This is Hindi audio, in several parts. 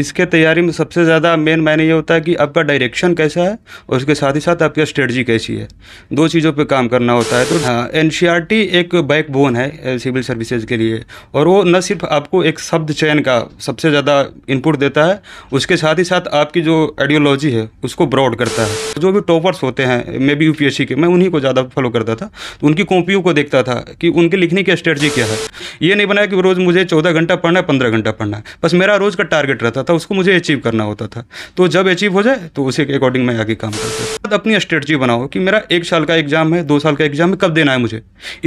इसके तैयारी में सबसे ज़्यादा मेन मायने ये होता है कि आपका डायरेक्शन कैसा है और उसके साथ ही साथ आपकी स्ट्रेटजी कैसी है दो चीज़ों पे काम करना होता है तो हाँ एन e एक बोन है सिविल सर्विसेज के लिए और वो न सिर्फ आपको एक शब्द चयन का सबसे ज़्यादा इनपुट देता है उसके साथ ही साथ आपकी जो आइडियोलॉजी है उसको ब्रॉड करता है जो भी टॉपर्स होते हैं मे बी यू के मैं उन्हीं को ज़्यादा फॉलो करता था तो उनकी कॉपियों को देखता था कि उनके लिखने की स्ट्रेटजी क्या है ये नहीं बनाया कि रोज़ मुझे चौदह घंटा पढ़ना है पंद्रह घंटा पढ़ना है बस मेरा रोज़ का टारगेट रहता था उसको मुझे अचीव करना होता था तो जब अचीव हो जाए तो उसी के अकॉर्डिंग मैं आगे काम करता था अपनी स्ट्रेटजी बनाओ कि मेरा एक साल का एग्जाम है दो साल का एग्जाम है कब देना है मुझे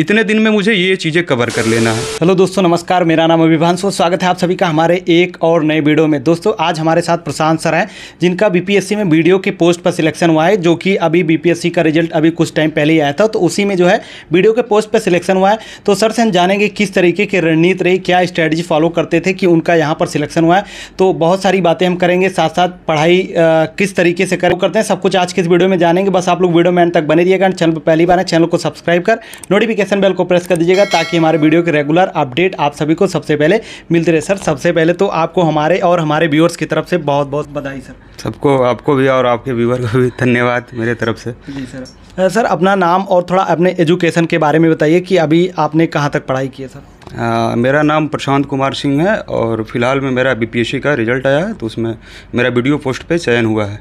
इतने दिन में मुझे ये चीज़ें कवर कर लेना है हेलो दोस्तों नमस्कार मेरा नाम अभिभांश और स्वागत है आप सभी का हमारे एक और नए वीडियो में दोस्तों आज हमारे साथ प्रशांत सर हैं जिनका बी में वीडियो के पोस्ट पर सिलेक्शन हुआ है जो कि अभी बी का रिजल्ट अभी कुछ टाइम पहले ही आया था तो उसी में जो है वीडियो के पोस्ट पर सिलेक्शन हुआ है तो सर से हम जानेंगे किस तरीके की रणनीति रही क्या स्ट्रैटेजी फॉलो करते थे कि उनका यहाँ पर सिलेक्शन हुआ है तो बहुत सारी बातें हम करेंगे साथ साथ पढ़ाई आ, किस तरीके से कर करते हैं सब कुछ आज के इस वीडियो में जानेंगे बस आप लोग वीडियो में तक बने रहिएगा चैनल पर पहली बार है चैनल को सब्सक्राइब कर नोटिफिकेशन बेल को प्रेस कर दीजिएगा ताकि हमारे वीडियो के रेगुलर अपडेट आप सभी को सबसे पहले मिलते रहे सर सबसे पहले तो आपको हमारे और हमारे व्यूअर्स की तरफ से बहुत बहुत बधाई सर सबको आपको भी और आपके व्यूअर को भी धन्यवाद मेरे तरफ से जी सर सर अपना नाम और थोड़ा अपने एजुकेशन के बारे में बताइए कि अभी आपने कहाँ तक पढ़ाई की है सर आ, मेरा नाम प्रशांत कुमार सिंह है और फिलहाल में मेरा बीपीएससी का रिजल्ट आया है तो उसमें मेरा वीडियो पोस्ट पे चयन हुआ है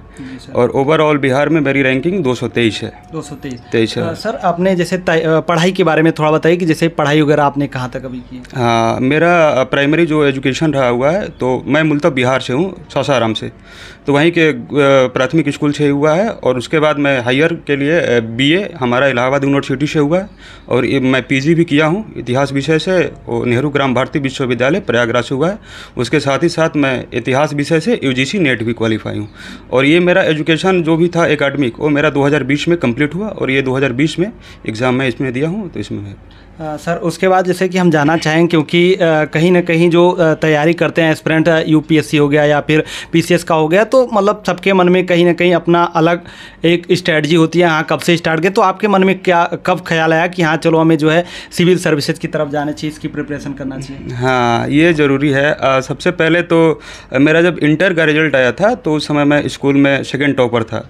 और ओवरऑल बिहार में मेरी रैंकिंग 223 है 223 तेईस है सर आपने जैसे पढ़ाई के बारे में थोड़ा बताइए कि जैसे पढ़ाई वगैरह आपने कहाँ तक अभी की हाँ मेरा प्राइमरी जो एजुकेशन रहा हुआ है तो मैं मुलतब बिहार से हूँ सासाराम से तो वहीं के प्राथमिक स्कूल से हुआ है और उसके बाद मैं हायर के लिए बीए हमारा इलाहाबाद यूनिवर्सिटी से हुआ है और मैं पीजी भी किया हूँ इतिहास विषय से और नेहरू ग्राम भारती विश्वविद्यालय प्रयागराज से हुआ है उसके साथ ही साथ मैं इतिहास विषय से यू नेट भी क्वालिफाई हूँ और ये मेरा एजुकेशन जो भी था एकेडमिक वो मेरा बीस में कम्प्लीट हुआ और ये बीस में एग्ज़ाम मैं इसमें दिया हूँ तो इसमें आ, सर उसके बाद जैसे कि हम जाना चाहें क्योंकि आ, कहीं ना कहीं जो तैयारी करते हैं एस्परेंट यूपीएससी हो गया या फिर पीसीएस का हो गया तो मतलब सबके मन में कहीं ना कहीं अपना अलग एक स्ट्रैटी होती है हाँ कब से स्टार्ट गए तो आपके मन में क्या कब ख्याल आया कि हाँ चलो हमें जो है सिविल सर्विसेज की तरफ जाना चाहिए इसकी प्रिपरेशन करना चाहिए हाँ ये ज़रूरी है सबसे पहले तो मेरा जब इंटर का रिजल्ट आया था तो उस समय मैं स्कूल में सेकेंड टॉपर था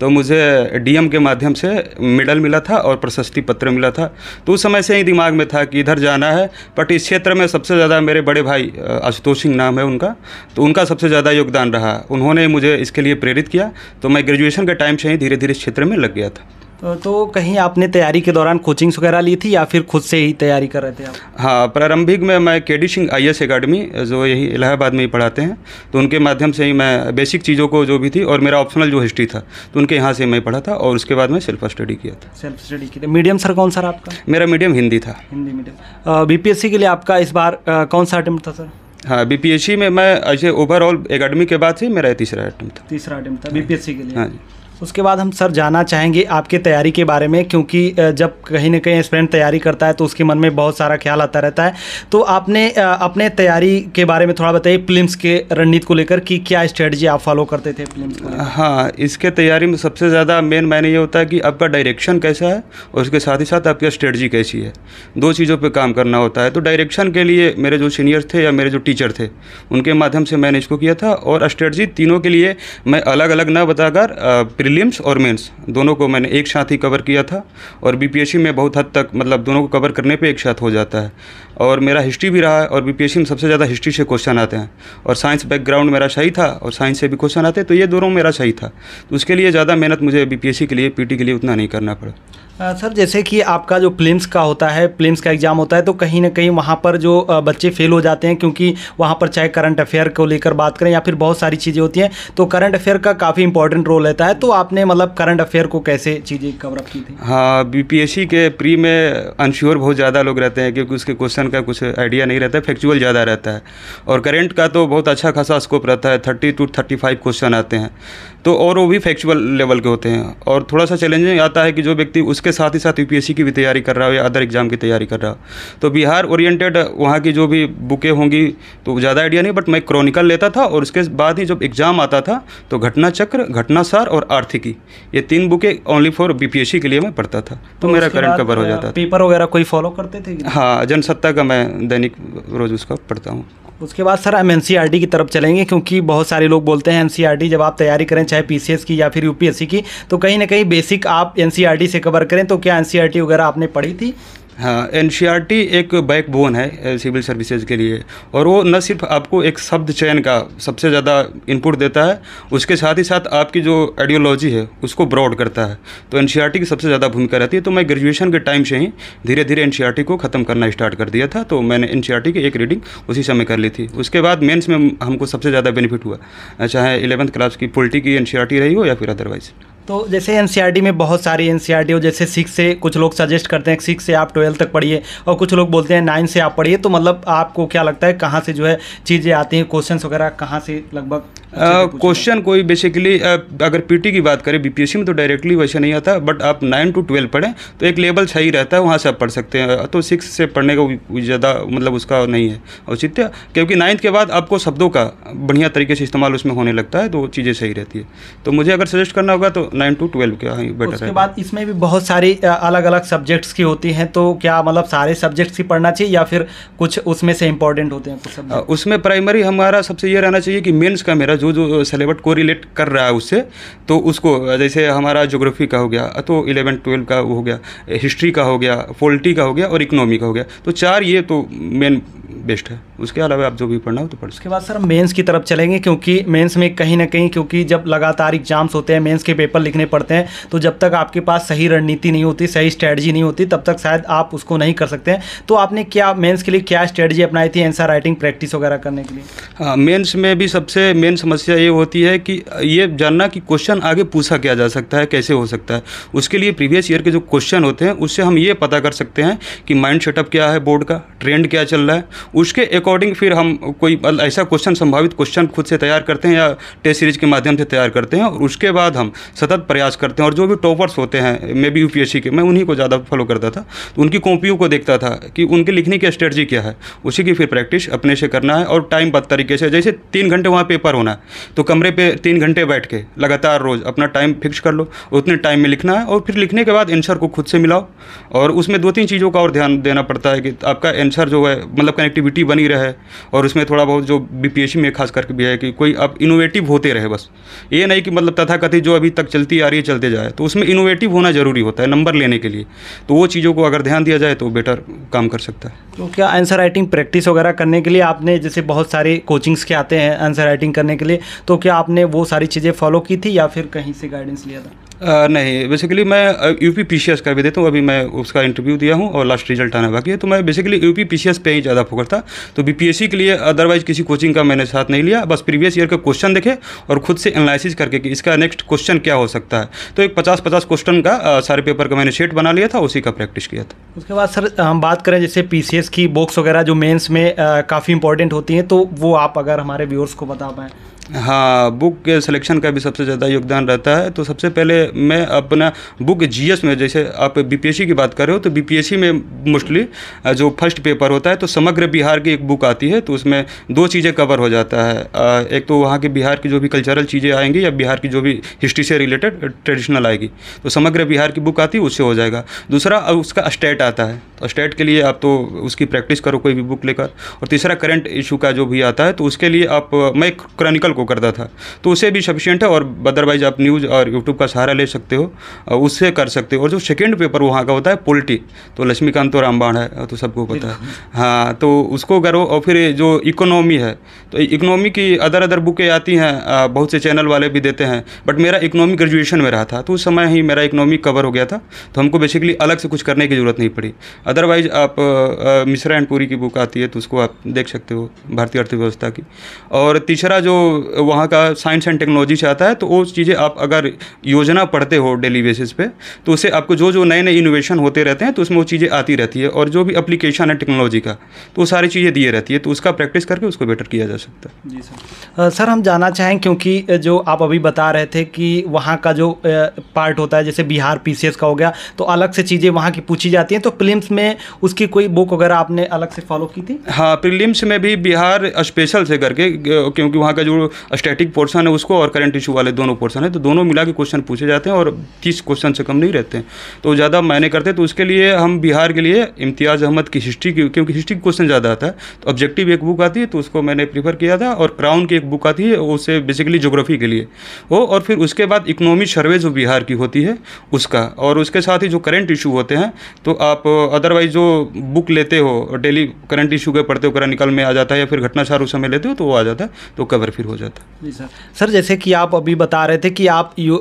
तो मुझे डीएम के माध्यम से मेडल मिला था और प्रशस्ति पत्र मिला था तो उस समय से ही दिमाग में था कि इधर जाना है बट इस क्षेत्र में सबसे ज़्यादा मेरे बड़े भाई आशुतोष सिंह नाम है उनका तो उनका सबसे ज़्यादा योगदान रहा उन्होंने मुझे इसके लिए प्रेरित किया तो मैं ग्रेजुएशन के टाइम से ही धीरे धीरे इस क्षेत्र में लग गया था तो कहीं आपने तैयारी के दौरान कोचिंग्स वगैरह ली थी या फिर खुद से ही तैयारी कर रहे थे आप हाँ प्रारंभिक में मैं के डी सिंह आई अकेडमी जो यही इलाहाबाद में ही पढ़ाते हैं तो उनके माध्यम से ही मैं बेसिक चीज़ों को जो भी थी और मेरा ऑप्शनल जो हिस्ट्री था तो उनके यहाँ से मैं पढ़ा था और उसके बाद मैं सेल्फ स्टडी किया था सेल्फ स्टडी किया मीडियम सर कौन सर आपका मेरा मीडियम हिंदी था हिंदी मीडियम बी के लिए आपका इस बार कौन सा अटैम्प्ट था सर हाँ बीपीएससी में मैं ऐसे ओवरऑल एकेडमी के बाद से मेरा तीसरा अटैम्प्ट था तीसरा अटैम्प्ट था बीपीएससी के लिए हाँ जी उसके बाद हम सर जाना चाहेंगे आपके तैयारी के बारे में क्योंकि जब कहीं ना कहीं स्टूडेंट तैयारी करता है तो उसके मन में बहुत सारा ख्याल आता रहता है तो आपने अपने तैयारी के बारे में थोड़ा बताइए फिल्म्स के रणनीति को लेकर कि क्या स्ट्रेटजी आप फॉलो करते थे फिल्म हाँ इसके तैयारी में सबसे ज़्यादा मेन मैंने ये होता है कि आपका डायरेक्शन कैसा है और उसके साथ ही साथ आपकी स्ट्रेटजी कैसी है दो चीज़ों पर काम करना होता है तो डायरेक्शन के लिए मेरे जो सीनियर थे या मेरे जो टीचर थे उनके माध्यम से मैंने इसको किया था और स्ट्रेटजी तीनों के लिए मैं अलग अलग ना बताकर प्रीलिम्स और मेंस दोनों को मैंने एक साथ ही कवर किया था और बीपीएससी में बहुत हद तक मतलब दोनों को कवर करने पे एक साथ हो जाता है और मेरा हिस्ट्री भी रहा है और बीपीएससी में सबसे ज़्यादा हिस्ट्री से क्वेश्चन आते हैं और साइंस बैकग्राउंड मेरा सही था और साइंस से भी क्वेश्चन आते तो ये दोनों मेरा सही था तो उसके लिए ज़्यादा मेहनत मुझे बी के लिए पी के लिए उतना नहीं करना पड़ा सर जैसे कि आपका जो प्लेम्स का होता है प्लेम्स का एग्ज़ाम होता है तो कहीं ना कहीं वहाँ पर जो बच्चे फेल हो जाते हैं क्योंकि वहाँ पर चाहे करंट अफेयर को लेकर बात करें या फिर बहुत सारी चीज़ें होती हैं तो करंट अफेयर का काफ़ी इंपॉर्टेंट रोल रहता है तो आप आपने मतलब करंट अफेयर को कैसे चीज़ें कवर अप की थी हाँ बीपीएससी के प्री में अनश्योर बहुत ज़्यादा लोग रहते हैं क्योंकि उसके क्वेश्चन का कुछ आइडिया नहीं रहता है फैक्चुअल ज़्यादा रहता है और करेंट का तो बहुत अच्छा खासा स्कोप रहता है thirty to thirty five question आते हैं तो और वो भी फैक्चुअल लेवल के होते हैं और थोड़ा सा चैलेंजिंग आता है कि जो व्यक्ति उसके साथ ही साथ यू की भी तैयारी कर रहा हो या अदर एग्जाम की तैयारी कर रहा हो तो बिहार ओरिएंटेड वहाँ की जो भी बुकें होंगी तो ज़्यादा आइडिया नहीं बट मैं क्रॉनिकल लेता था और उसके बाद ही जब एग्ज़ाम आता था तो घटना चक्र घटनासार और पार्थी की ये तीन बुकें ओनली फॉर बीपीएससी के लिए मैं पढ़ता था तो, तो मेरा करंट कवर हो जाता पेपर वगैरह कोई फॉलो करते थे हाँ जनसत्ता का मैं दैनिक रोज़ उसका पढ़ता हूँ उसके बाद सर हम एन e की तरफ चलेंगे क्योंकि बहुत सारे लोग बोलते हैं एन e जब आप तैयारी करें चाहे पी की या फिर यू की तो कहीं ना कहीं बेसिक आप एन e से कवर करें तो क्या एन वगैरह आपने पढ़ी थी हाँ एन e एक बैकबोन है सिविल eh, सर्विसेज के लिए और वो न सिर्फ आपको एक शब्द चयन का सबसे ज़्यादा इनपुट देता है उसके साथ ही साथ आपकी जो आइडियोलॉजी है उसको ब्रॉड करता है तो एन e की सबसे ज़्यादा भूमिका रहती है तो मैं ग्रेजुएशन के टाइम से ही धीरे धीरे एन को ख़त्म करना स्टार्ट कर दिया था तो मैंने एन e की एक रीडिंग उसी समय कर ली थी उसके बाद मेन्स में हमको सबसे ज़्यादा बेनिफिट हुआ चाहे इलेवंथ क्लास की पोल्टी की एन रही हो या फिर अदरवाइज तो जैसे एन में बहुत सारी एन जैसे सिक्स से कुछ लोग सजेस्ट करते हैं सिक्स से आप ट्वेल्थ ट्वेल्थ तक पढ़िए और कुछ लोग बोलते हैं नाइन्थ से आप पढ़िए तो मतलब आपको क्या लगता है कहाँ से जो है चीज़ें आती हैं क्वेश्चन वगैरह कहाँ से लगभग क्वेश्चन कोई बेसिकली अगर पीटी की बात करें बीपीएससी में तो डायरेक्टली वैसे नहीं आता बट आप नाइन टू ट्वेल्व पढ़ें तो एक लेवल सही रहता है वहाँ से आप पढ़ सकते हैं तो सिक्स से पढ़ने का ज़्यादा मतलब उसका नहीं है औचित्य क्योंकि नाइन्थ के बाद आपको शब्दों का बढ़िया तरीके से इस्तेमाल उसमें होने लगता है तो चीज़ें सही रहती है तो मुझे अगर सजेस्ट करना होगा तो नाइन टू ट्वेल्व का ही बेटर उसके बाद इसमें भी बहुत सारी अलग अलग सब्जेक्ट्स की होती हैं तो क्या मतलब सारे सब्जेक्ट्स की पढ़ना चाहिए या फिर कुछ उसमें से इम्पोर्टेंट होते हैं कुछ उसमें प्राइमरी हमारा सबसे ये रहना चाहिए कि मेन्स का मेरा जो जो सलेबट को रिलेट कर रहा है उससे तो उसको जैसे हमारा जोग्राफी का हो गया तो इलेवन ट्वेल्व का हो गया हिस्ट्री का हो गया पोल्ट्री का हो गया और इकनॉमी का हो गया तो चार ये तो मेन बेस्ट है उसके अलावा आप जो भी पढ़ना हो तो पढ़ उसके बाद सर मेंस की तरफ चलेंगे क्योंकि मेंस में कहीं ना कहीं क्योंकि जब लगातार एग्जाम्स होते हैं मेंस के पेपर लिखने पड़ते हैं तो जब तक आपके पास सही रणनीति नहीं होती सही स्ट्रैटी नहीं होती तब तक शायद आप उसको नहीं कर सकते हैं तो आपने क्या मेन्स के लिए क्या स्ट्रैटी अपनाई थी एंसर राइटिंग प्रैक्टिस वगैरह करने के लिए हाँ मेन्स में भी सबसे मेन समस्या ये होती है कि ये जानना कि क्वेश्चन आगे पूछा क्या जा सकता है कैसे हो सकता है उसके लिए प्रीवियस ईयर के जो क्वेश्चन होते हैं उससे हम ये पता कर सकते हैं कि माइंड सेटअप क्या है बोर्ड का ट्रेंड क्या चल रहा है उसके अकॉर्डिंग फिर हम कोई ऐसा क्वेश्चन संभावित क्वेश्चन खुद से तैयार करते हैं या टेस्ट सीरीज के माध्यम से तैयार करते हैं और उसके बाद हम सतत प्रयास करते हैं और जो भी टॉपर्स होते हैं मे बी यू के मैं उन्हीं को ज़्यादा फॉलो करता था तो उनकी कॉपियों को देखता था कि उनके लिखने की स्ट्रेटजी क्या है उसी की फिर प्रैक्टिस अपने से करना है और टाइम बद तरीके से जैसे तीन घंटे वहाँ पेपर होना है तो कमरे पर तीन घंटे बैठ के लगातार रोज़ अपना टाइम फिक्स कर लो उतने टाइम में लिखना है और फिर लिखने के बाद एंसर को खुद से मिलाओ और उसमें दो तीन चीज़ों का और ध्यान देना पड़ता है कि आपका एंसर जो है मतलब कनेक्टिव एक्टिविटी बनी रहे और उसमें थोड़ा बहुत जो बी में खास करके भी है कि कोई अब इनोवेटिव होते रहे बस ये नहीं कि मतलब तथाकथित जो अभी तक चलती आ रही है चलते जाए तो उसमें इनोवेटिव होना ज़रूरी होता है नंबर लेने के लिए तो वो चीज़ों को अगर ध्यान दिया जाए तो बेटर काम कर सकता है तो क्या आंसर राइटिंग प्रैक्टिस वगैरह करने के लिए आपने जैसे बहुत सारे कोचिंग्स के आते हैं आंसर राइटिंग करने के लिए तो क्या आपने वो सारी चीज़ें फॉलो की थी या फिर कहीं से गाइडेंस लिया था आ, नहीं बेसिकली मैं यू पी पी का भी देता हूँ अभी मैं उसका इंटरव्यू दिया हूँ और लास्ट रिजल्ट आना बाकी है तो मैं बेसिकली यू पी पे ही ज़्यादा फोकस था तो बी के लिए अदरवाइज किसी कोचिंग का मैंने साथ नहीं लिया बस प्रीवियस ईयर का क्वेश्चन देखे और खुद से एनालिसिस करके कि इसका नेक्स्ट क्वेश्चन क्या हो सकता है तो एक पचास पचास क्वेश्चन का सारे पेपर का मैंने सेट बना लिया था उसी का प्रैक्टिस किया था उसके बाद सर हम बात करें जैसे पी की बुक्स वगैरह जो मेन्स में काफ़ी इंपॉर्टेंट होती हैं तो वो आप अगर हमारे व्यूअर्स को बता पाएँ हाँ बुक के सिलेक्शन का भी सबसे ज़्यादा योगदान रहता है तो सबसे पहले मैं अपना बुक जीएस में जैसे आप बीपीएससी की बात कर रहे हो तो बीपीएससी में मोस्टली जो फर्स्ट पेपर होता है तो समग्र बिहार की एक बुक आती है तो उसमें दो चीज़ें कवर हो जाता है एक तो वहाँ के बिहार की जो भी कल्चरल चीज़ें आएंगी या बिहार की जो भी हिस्ट्री से रिलेटेड ट्रेडिशनल आएगी तो समग्र बिहार की बुक आती है उससे हो जाएगा दूसरा उसका स्टेट आता है तो स्टेट के लिए आप तो उसकी प्रैक्टिस करो कोई भी बुक लेकर और तीसरा करंट इशू का जो भी आता है तो उसके लिए आप मैं क्रॉनिकल को को करता था तो उसे भी सफिशियंट है और अदरवाइज आप न्यूज़ और यूट्यूब का सहारा ले सकते हो उससे कर सकते हो और जो सेकेंड पेपर वहाँ का होता है पोल्ट्री तो लक्ष्मीकांत तो रामबाण है तो सबको पता है हाँ तो उसको करो और फिर जो इकोनॉमी है तो इकोनॉमी की अदर अदर बुकें आती हैं बहुत से चैनल वाले भी देते हैं बट मेरा इकोनॉमी ग्रेजुएशन में रहा था तो उस समय ही मेरा इकोनॉमी कवर हो गया था तो हमको बेसिकली अलग से कुछ करने की ज़रूरत नहीं पड़ी अदरवाइज आप मिश्रा एंड पूरी की बुक आती है तो उसको आप देख सकते हो भारतीय अर्थव्यवस्था की और तीसरा जो वहाँ का साइंस एंड टेक्नोलॉजी से आता है तो वो चीज़ें आप अगर योजना पढ़ते हो डेली बेसिस पे तो उससे आपको जो जो नए नए इनोवेशन होते रहते हैं तो उसमें वो चीज़ें आती रहती है और जो भी अप्लीकेशन है टेक्नोलॉजी का तो वो सारी चीज़ें दिए रहती है तो उसका प्रैक्टिस करके उसको बेटर किया जा सकता है जी सर सर हम जाना चाहें क्योंकि जो आप अभी बता रहे थे कि वहाँ का जो पार्ट होता है जैसे बिहार पी का हो गया तो अलग से चीज़ें वहाँ की पूछी जाती हैं तो प्रिलिम्स में उसकी कोई बुक वगैरह आपने अलग से फॉलो की थी हाँ प्रिलिम्स में भी बिहार स्पेशल से करके क्योंकि वहाँ का जो स्टैटिक पोर्सन है उसको और करंट इशू वाले दोनों पोर्सन है तो दोनों मिला के क्वेश्चन पूछे जाते हैं और तीस क्वेश्चन से कम नहीं रहते हैं तो ज़्यादा मायने करते हैं तो उसके लिए हम बिहार के लिए इम्तियाज़ अहमद की हिस्ट्री की क्योंकि हिस्ट्री का क्वेश्चन ज़्यादा आता है तो ऑब्जेक्टिव एक बुक आती है तो उसको मैंने प्रीफर किया था और क्राउन की एक बुक आती है उसे बेसिकली जोग्राफी के लिए वो और फिर उसके बाद इकोनॉमी सर्वे जो बिहार की होती है उसका और उसके साथ ही जो करंट इशू होते हैं तो आप अदरवाइज जो बुक लेते हो डेली करंट इशू के पढ़ते हो करा निकल में आ जाता है या फिर घटना सारू समय लेते हो तो वो आ जाता है तो कवर फिर हो जाता जाता जी सर सर जैसे कि आप अभी बता रहे थे कि आप यू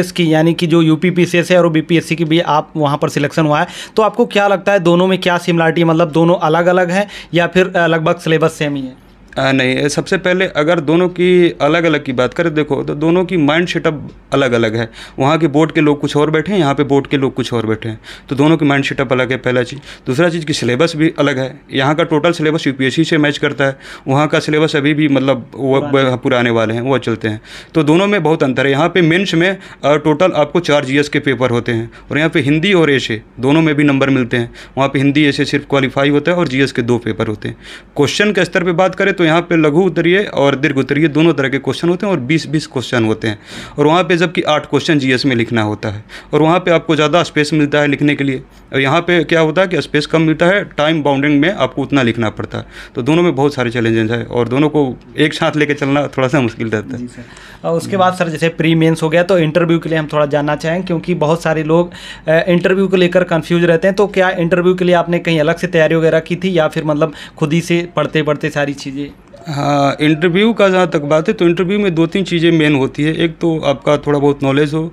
एस की यानी कि जो यू सी एस है और बी सी की भी आप वहाँ पर सिलेक्शन हुआ है तो आपको क्या लगता है दोनों में क्या सिमिलरिटी मतलब दोनों अलग अलग हैं या फिर लगभग सिलेबस सेम ही है आ, नहीं सबसे पहले अगर दोनों की अलग अलग की बात करें देखो तो दोनों की माइंड सेटअप अलग अलग है वहाँ के बोर्ड के लोग कुछ और बैठे हैं यहाँ पे बोर्ड के लोग कुछ और बैठे हैं तो दोनों की माइंड सेटअप अलग है पहला चीज़ दूसरा चीज़ की सिलेबस भी अलग है यहाँ का टोटल सिलेबस यू से मैच करता है वहाँ का सिलेबस अभी भी मतलब वो पुराने वाले हैं वो चलते हैं तो दोनों में बहुत अंतर है यहाँ पर मेन्स में टोटल आपको चार जी के पेपर होते हैं और यहाँ पर हिंदी और ऐसे दोनों में भी नंबर मिलते हैं वहाँ पर हिंदी ऐसे सिर्फ क्वालिफाई होता है और जी के दो पेपर होते हैं क्वेश्चन के स्तर पर बात करें तो तो यहाँ पे लघु उत्तरीय और दीर्घ उत्तरीय दोनों तरह के क्वेश्चन होते हैं और बीस बीस क्वेश्चन होते हैं और वहाँ पर जबकि आठ क्वेश्चन जी में लिखना होता है और वहाँ पर आपको ज़्यादा स्पेस मिलता है लिखने के लिए और यहाँ पर क्या होता है कि स्पेस कम मिलता है टाइम बाउंडिंग में आपको उतना लिखना पड़ता है तो दोनों में बहुत सारे चैलेंजेस हैं और दोनों को एक साथ लेकर चलना थोड़ा सा मुश्किल रहता है और उसके बाद सर जैसे प्री मेन्स हो गया तो इंटरव्यू के लिए हम थोड़ा जानना चाहें क्योंकि बहुत सारे लोग इंटरव्यू को लेकर कन्फ्यूज रहते हैं तो क्या इंटरव्यू के लिए आपने कहीं अलग से तैयारी वगैरह की थी या फिर मतलब खुद ही से पढ़ते पढ़ते सारी चीज़ें हाँ इंटरव्यू का जहाँ तक बात है तो इंटरव्यू में दो तीन चीज़ें मेन होती है एक तो आपका थोड़ा बहुत नॉलेज हो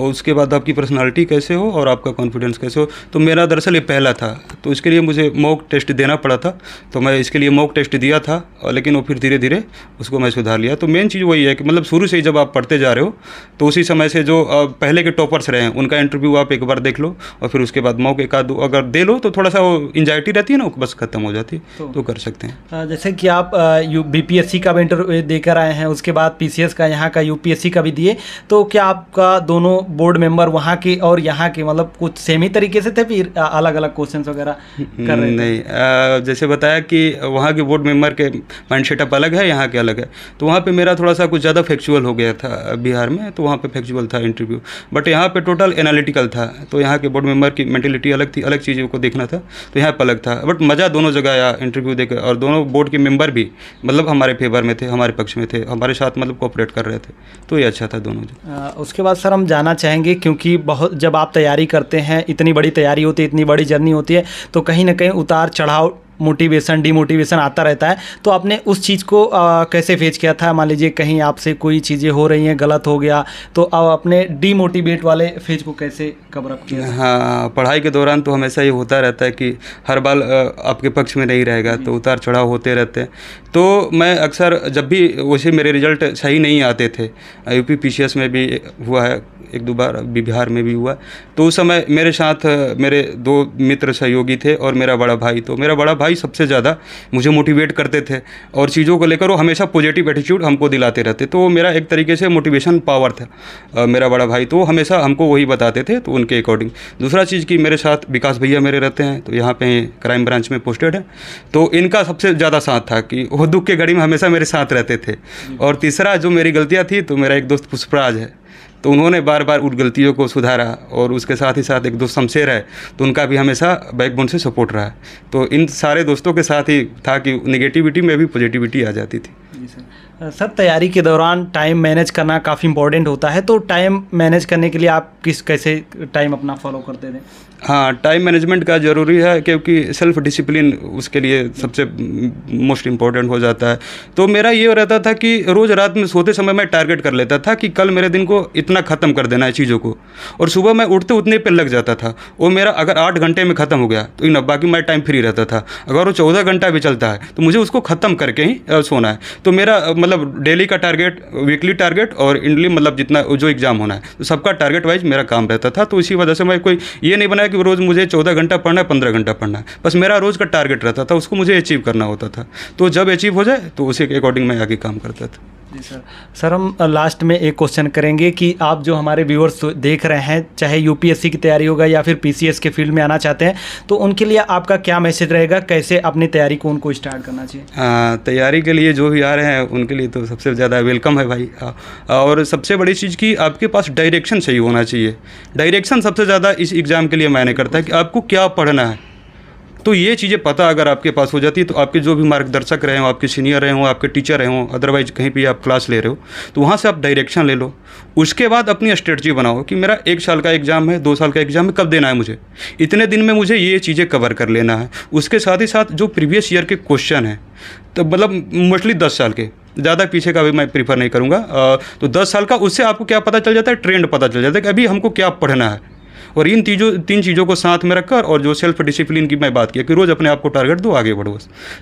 और उसके बाद आपकी पर्सनालिटी कैसे हो और आपका कॉन्फिडेंस कैसे हो तो मेरा दरअसल ये पहला था तो इसके लिए मुझे मॉक टेस्ट देना पड़ा था तो मैं इसके लिए मॉक टेस्ट दिया था लेकिन वो फिर धीरे धीरे उसको मैं सुधार लिया तो मेन चीज़ वही है कि मतलब शुरू से ही जब आप पढ़ते जा रहे हो तो उसी समय से जो पहले के टॉपर्स रहे हैं उनका इंटरव्यू आप एक बार देख लो और फिर उसके बाद मॉक एक आध अगर दे लो तो थोड़ा सा वो इंजाइटी रहती है ना बस ख़त्म हो जाती है तो, तो कर सकते हैं जैसे कि आप यू बी का भी इंटरव्यू देकर आए हैं उसके बाद पी का यहाँ का यू का भी दिए तो क्या आपका दोनों बोर्ड मेंबर वहाँ के और यहाँ के मतलब कुछ सेम ही तरीके से थे फिर अलग अलग क्वेश्चन वगैरह कर रहे नहीं आ, जैसे बताया कि वहाँ के बोर्ड मेंबर के माइंड सेटअप अलग है यहाँ के अलग है तो वहाँ पे मेरा थोड़ा सा कुछ ज़्यादा फैक्चुअल हो गया था बिहार में तो वहाँ पे फैक्चुअल था इंटरव्यू बट यहाँ पे टोटल एनालिटिकल था तो यहाँ के बोर्ड मेंबर की मैंटिलिटी अलग थी अलग चीज़ों को देखना था तो यहाँ पर अलग था बट मज़ा दोनों जगह आया इंटरव्यू देकर और दोनों बोर्ड के मेम्बर भी मतलब हमारे फेवर में थे हमारे पक्ष में थे हमारे साथ मतलब कोऑपरेट कर रहे थे तो ये अच्छा था दोनों उसके बाद सर हम जाना बताना चाहेंगे क्योंकि बहुत जब आप तैयारी करते हैं इतनी बड़ी तैयारी होती है इतनी बड़ी जर्नी होती है तो कहीं ना कहीं उतार चढ़ाव मोटिवेशन डीमोटिवेशन आता रहता है तो आपने उस चीज़ को आ, कैसे फेज किया था मान लीजिए कहीं आपसे कोई चीज़ें हो रही हैं गलत हो गया तो अब अपने डीमोटिवेट वाले फेज को कैसे कवर अप किया हाँ पढ़ाई के दौरान तो हमेशा ये होता रहता है कि हर बार आपके पक्ष में नहीं रहेगा तो उतार चढ़ाव होते रहते हैं तो मैं अक्सर जब भी वैसे मेरे रिजल्ट सही नहीं आते थे यू पी में भी हुआ है एक दो बार बिहार में भी हुआ तो उस समय मेरे साथ मेरे दो मित्र सहयोगी थे और मेरा बड़ा भाई तो मेरा बड़ा भाई सबसे ज़्यादा मुझे मोटिवेट करते थे और चीज़ों को लेकर वो हमेशा पॉजिटिव एटीट्यूड हमको दिलाते रहते तो मेरा एक तरीके से मोटिवेशन पावर था मेरा बड़ा भाई तो हमेशा हमको वही बताते थे तो उनके अकॉर्डिंग दूसरा चीज़ कि मेरे साथ विकास भैया मेरे रहते हैं तो यहाँ पे क्राइम ब्रांच में पोस्टेड है तो इनका सबसे ज़्यादा साथ था कि वो दुख के घड़ी में हमेशा मेरे साथ रहते थे और तीसरा जो मेरी गलतियाँ थी तो मेरा एक दोस्त पुष्पराज है तो उन्होंने बार बार उन गलतियों को सुधारा और उसके साथ ही साथ एक दोस्त शमशेर है तो उनका भी हमेशा बैकबोन से सपोर्ट रहा तो इन सारे दोस्तों के साथ ही था कि निगेटिविटी में भी पॉजिटिविटी आ जाती थी जी सर सर तैयारी के दौरान टाइम मैनेज करना काफ़ी इंपॉर्टेंट होता है तो टाइम मैनेज करने के लिए आप किस कैसे टाइम अपना फॉलो करते थे हाँ टाइम मैनेजमेंट का ज़रूरी है क्योंकि सेल्फ डिसिप्लिन उसके लिए सबसे मोस्ट इम्पोर्टेंट हो जाता है तो मेरा ये रहता था कि रोज़ रात में सोते समय मैं टारगेट कर लेता था कि कल मेरे दिन को इतना ख़त्म कर देना है चीज़ों को और सुबह मैं उठते उतने पर लग जाता था वो मेरा अगर आठ घंटे में ख़त्म हो गया तो इन बाकी मैं टाइम फ्री रहता था अगर वो चौदह घंटा भी चलता है तो मुझे उसको ख़त्म करके ही सोना है तो मेरा मतलब डेली का टारगेट वीकली टारगेट और इंडली मतलब जितना जो एग्ज़ाम होना है तो सबका टारगेट वाइज मेरा काम रहता था तो इसी वजह से मैं कोई ये नहीं बनाया कि रोज़ मुझे चौदह घंटा पढ़ना है पंद्रह घंटा पढ़ना है बस मेरा रोज़ का टारगेट रहता था उसको मुझे अचीव करना होता था तो जब अचीव हो जाए तो उसी के अकॉर्डिंग मैं आगे काम करता था जी सर सर हम लास्ट में एक क्वेश्चन करेंगे कि आप जो हमारे व्यूअर्स देख रहे हैं चाहे यूपीएससी की तैयारी होगा या फिर पीसीएस के फील्ड में आना चाहते हैं तो उनके लिए आपका क्या मैसेज रहेगा कैसे अपनी तैयारी को उनको स्टार्ट करना चाहिए तैयारी के लिए जो भी आ रहे हैं उनके लिए तो सबसे ज़्यादा वेलकम है भाई आ, और सबसे बड़ी चीज़ की आपके पास डायरेक्शन सही होना चाहिए डायरेक्शन सबसे ज़्यादा इस एग्ज़ाम के लिए मैंने करता है कि आपको क्या पढ़ना है तो ये चीज़ें पता अगर आपके पास हो जाती है तो आपके जो भी मार्गदर्शक रहे हों आपके सीनियर रहे हों आपके टीचर रहे हों अदरवाइज कहीं भी आप क्लास ले रहे हो तो वहाँ से आप डायरेक्शन ले लो उसके बाद अपनी स्ट्रेटजी बनाओ कि मेरा एक साल का एग्ज़ाम है दो साल का एग्ज़ाम है कब देना है मुझे इतने दिन में मुझे ये चीज़ें कवर कर लेना है उसके साथ ही साथ जो प्रीवियस ईयर के क्वेश्चन हैं तो मतलब मोस्टली दस साल के ज़्यादा पीछे का भी मैं प्रीफर नहीं करूँगा तो दस साल का उससे आपको क्या पता चल जाता है ट्रेंड पता चल जाता है कि अभी हमको क्या पढ़ना है और इन तीजों तीन चीज़ों को साथ में रखकर और जो सेल्फ डिसिप्लिन की मैं बात किया कि रोज़ अपने आप को टारगेट दो आगे बढ़ो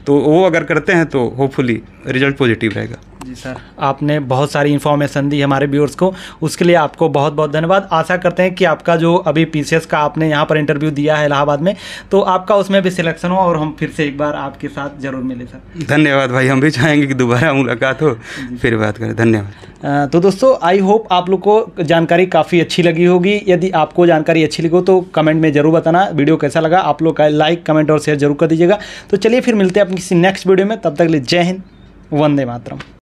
तो वो अगर करते हैं तो होपफुली रिजल्ट पॉजिटिव रहेगा जी सर आपने बहुत सारी इन्फॉर्मेशन दी हमारे व्यूअर्स को उसके लिए आपको बहुत बहुत धन्यवाद आशा करते हैं कि आपका जो अभी पी का आपने यहाँ पर इंटरव्यू दिया है इलाहाबाद में तो आपका उसमें भी सिलेक्शन हो और हम फिर से एक बार आपके साथ जरूर मिले सर धन्यवाद भाई हम भी चाहेंगे कि दोबारा मुलाकात हो फिर बात करें धन्यवाद तो दोस्तों आई होप आप लोग को जानकारी काफ़ी अच्छी लगी होगी यदि आपको जानकारी अच्छी लगी हो तो कमेंट में ज़रूर बताना वीडियो कैसा लगा आप लोग का लाइक कमेंट और शेयर जरूर कर दीजिएगा तो चलिए फिर मिलते हैं अपनी किसी नेक्स्ट वीडियो में तब तक लिए जय हिंद वंदे मातरम